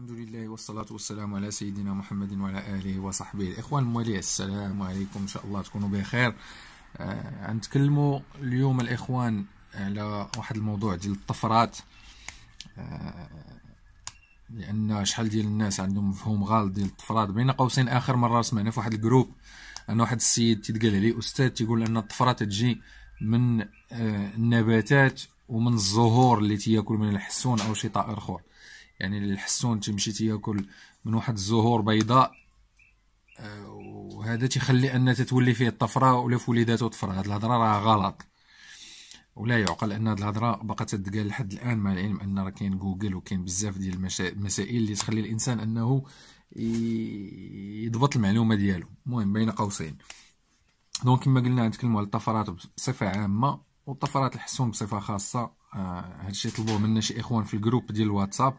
الحمد لله والصلاة والسلام على سيدنا محمد وعلى آله وصحبه الإخوان الموالي السلام عليكم إن شاء الله تكونوا بخير آه نتكلموا اليوم الإخوان على آه، واحد الموضوع ديال الطفرات آه لأن شحال ديال الناس عندهم مفهوم غالط ديال الطفرات بين قوسين آخر مرة سمعنا في واحد الجروب أن واحد السيد تيتقال عليه أستاذ تيقول أن الطفرات تجي من آه النباتات ومن الزهور اللي تياكل من الحسون أو شي طائر آخر يعني الحسون تمشي تياكل من واحد الزهور بيضاء آه، وهذا تيخلي ان تتولي فيه الطفره ولا في وليداتو طفره هاد الهضره راه غلط ولا يعقل ان هاد الهضره باقا تتقال لحد الان مع العلم ان راه كاين جوجل وكاين بزاف ديال المسائل اللي تخلي الانسان انه يضبط المعلومه ديالو المهم بين قوسين دونك كما قلنا نتكلموا على الطفرات بصفه عامه والطفرات الحسون بصفه خاصه آه، هادشي طلبوه منا شي اخوان في الجروب ديال الواتساب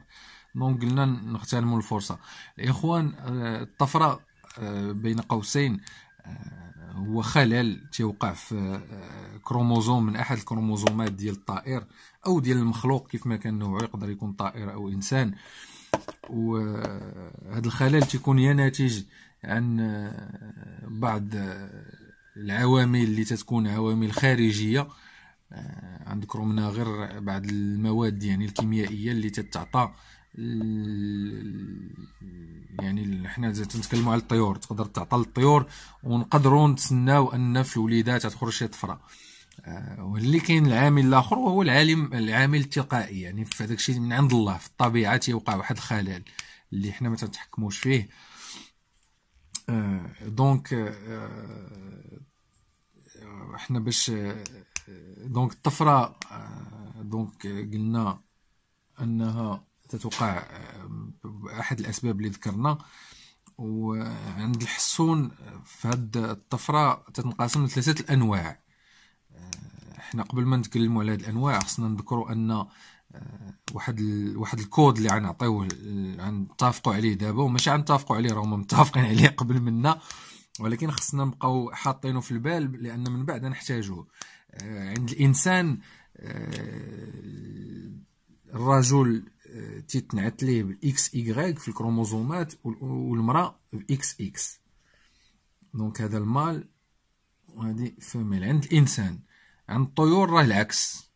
دونك قلنا نغتنموا الفرصه الاخوان آه، الطفره آه، بين قوسين هو خلل تيوقع في كروموزوم من احد الكروموزومات ديال الطائر او ديال المخلوق كيف ما كان نوعه يقدر يكون طائر او انسان وهذا الخلل تيكون يا ناتج عن بعض العوامل اللي تتكون عوامل خارجيه عندك منها غير بعض المواد يعني الكيميائيه اللي تتعطى يعني حنا تنتكلموا على الطيور تقدر تعطى للطيور ونقدروا نتسناو ان في الوليدات تخرج شي طفره آه، واللي كاين العامل الاخر وهو العالم العامل التقائي يعني في هذاك الشيء من عند الله في الطبيعه تيوقع واحد الخلل اللي حنا ما تنتحكموش فيه دونك آه، آه، حنا باش دونك الطفره دونك قلنا انها تتوقع آه، احد الاسباب اللي ذكرنا وعند الحصون في هاد الطفره تتنقسم لثلاثه الانواع آه، حنا قبل ما نتكلموا على هاد الانواع خصنا نذكروا ان آه، واحد ال... واحد الكود اللي غنعطيوه غنتفقوا عليه دابا وماشي غنتفقوا عليه راهما متفقين عليه قبل منا ولكن خصنا نبقاو حاطينه في البال لان من بعد نحتاجوه آه، عند الانسان آه، الرجل آه، تيتنعت ليه بالاكس ايغريك في الكروموزومات والمراه بالاكس اكس دونك هذا المال وهذه فيميل عند الانسان عند الطيور راه العكس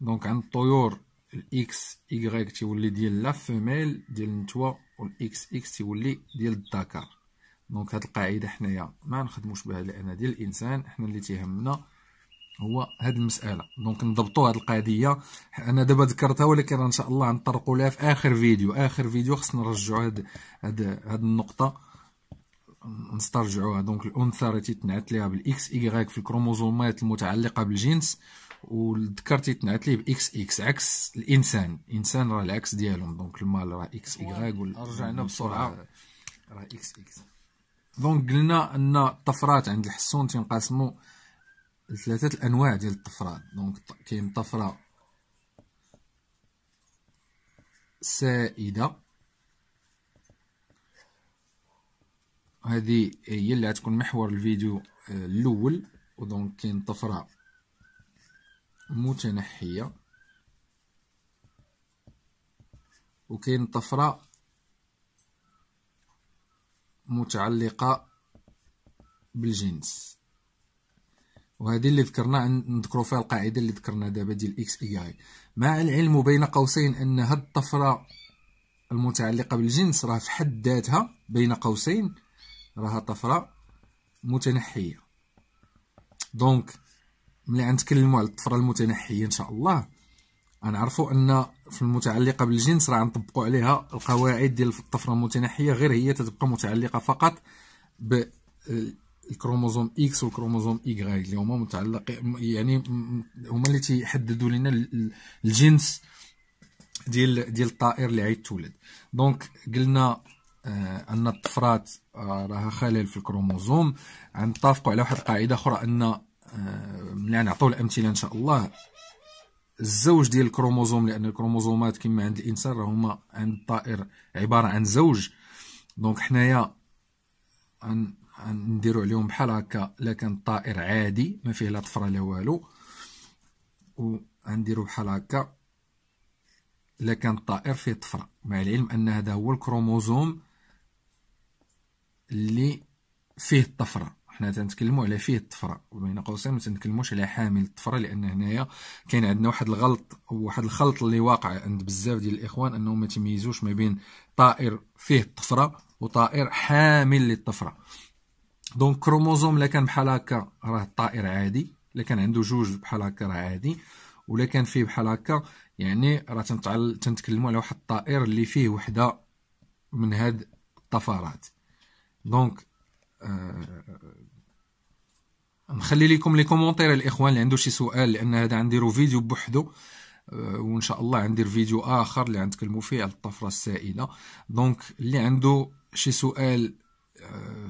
دونك عند الطيور الاكس ايغريك تيولي ديال لا فيميل ديال النتوى والاكس اكس تيولي ديال الذكر دونك هاد القاعده حنايا ما نخدموش بها لان ديال الانسان حنا اللي تيهمنا هو هذه المساله دونك نضبطوا هذه القضيه انا دابا ذكرتها ولكن ان شاء الله نطرقوا لها في اخر فيديو اخر فيديو خصنا نرجعوا هاد هاد النقطه نسترجعوها دونك الانثى راه تنعت ليها بالاكس اي في الكروموزومات المتعلقه بالجنس والذكر تيتنعت ليه باكس اكس عكس الانسان الانسان راه العكس ديالهم دونك المال راه اكس ايغيك رجعنا بسرعه راه اكس اكس دونك قلنا ان الطفرات عند الحسون تنقسموا ثلاثه الانواع ديال الطفرات دونك كاين طفره سائده هذه هي اللي غتكون محور الفيديو آه، الاول ودونك كاين طفره متنحيه وكاين طفره متعلقه بالجنس وهذه اللي ذكرنا نذكروا فيها القاعده اللي ذكرنا دابا ديال اكس اي اي مع العلم بين قوسين ان هاد الطفره المتعلقه بالجنس راه في حد ذاتها بين قوسين راها طفره متنحيه دونك ملي غنتكلموا على الطفره المتنحيه ان شاء الله غنعرفوا ان في المتعلقه بالجنس راه غنطبقوا عليها القواعد ديال الطفره المتنحيه غير هي تتبقى متعلقه فقط ب الكروموزوم اكس والكروموزوم ايغاي اللي هما متعلقين يعني هما اللي تيحددوا لنا الجنس ديال ديال الطائر اللي غيتولد دونك قلنا آه ان الطفرات آه، راها خلل في الكروموزوم غنتفقوا على واحد القاعده اخرى ان آه ملي غنعطيو الامثله ان شاء الله الزوج ديال الكروموزوم لان الكروموزومات كما عند الانسان راهما عند الطائر عباره عن زوج دونك حنايا نديرو عليهم بحال هكا لكن طائر عادي ما فيه لا طفره لا والو وغنديرو بحال هكا لكن طائر فيه طفره مع العلم ان هذا هو الكروموزوم اللي فيه الطفره حنا تنتكلموا على فيه الطفره وبين قوسين ما تنتكلموش على حامل الطفره لان هنايا كاين عندنا واحد الغلط واحد الخلط اللي واقع عند بزاف ديال الاخوان انهم ما تميزوش ما بين طائر فيه الطفره وطائر حامل للطفره دونك كروموزوم لكان كان بحال هكا راه الطائر عادي لكان كان عنده جوج بحال هكا راه عادي ولا كان فيه بحال هكا يعني راه تنتعل تنتكلموا على واحد الطائر اللي فيه وحده من هاد الطفرات دونك آه نخلي لكم لي كومونتير الاخوان اللي عنده شي سؤال لان هذا غنديرو فيديو بوحدو آه، وان شاء الله غندير فيديو اخر اللي غنتكلموا فيه على الطفره السائله دونك اللي عنده شي سؤال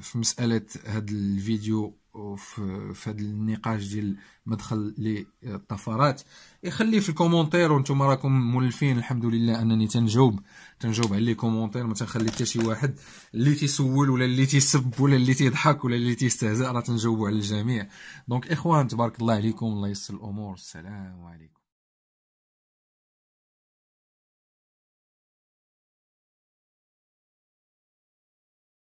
في مسألة هذا الفيديو وفي هذا النقاش ديال مدخل للطفرات يخلي في الكومونتير وانتم راكم مولفين الحمد لله انني تنجاوب تنجاوب على لي كومونتير ما تنخلي حتى شي واحد اللي تيسول ولا اللي تيسب ولا اللي تيضحك ولا اللي تيستهزأ راه تنجاوبوا على الجميع دونك اخوان تبارك الله عليكم الله يسر الامور السلام عليكم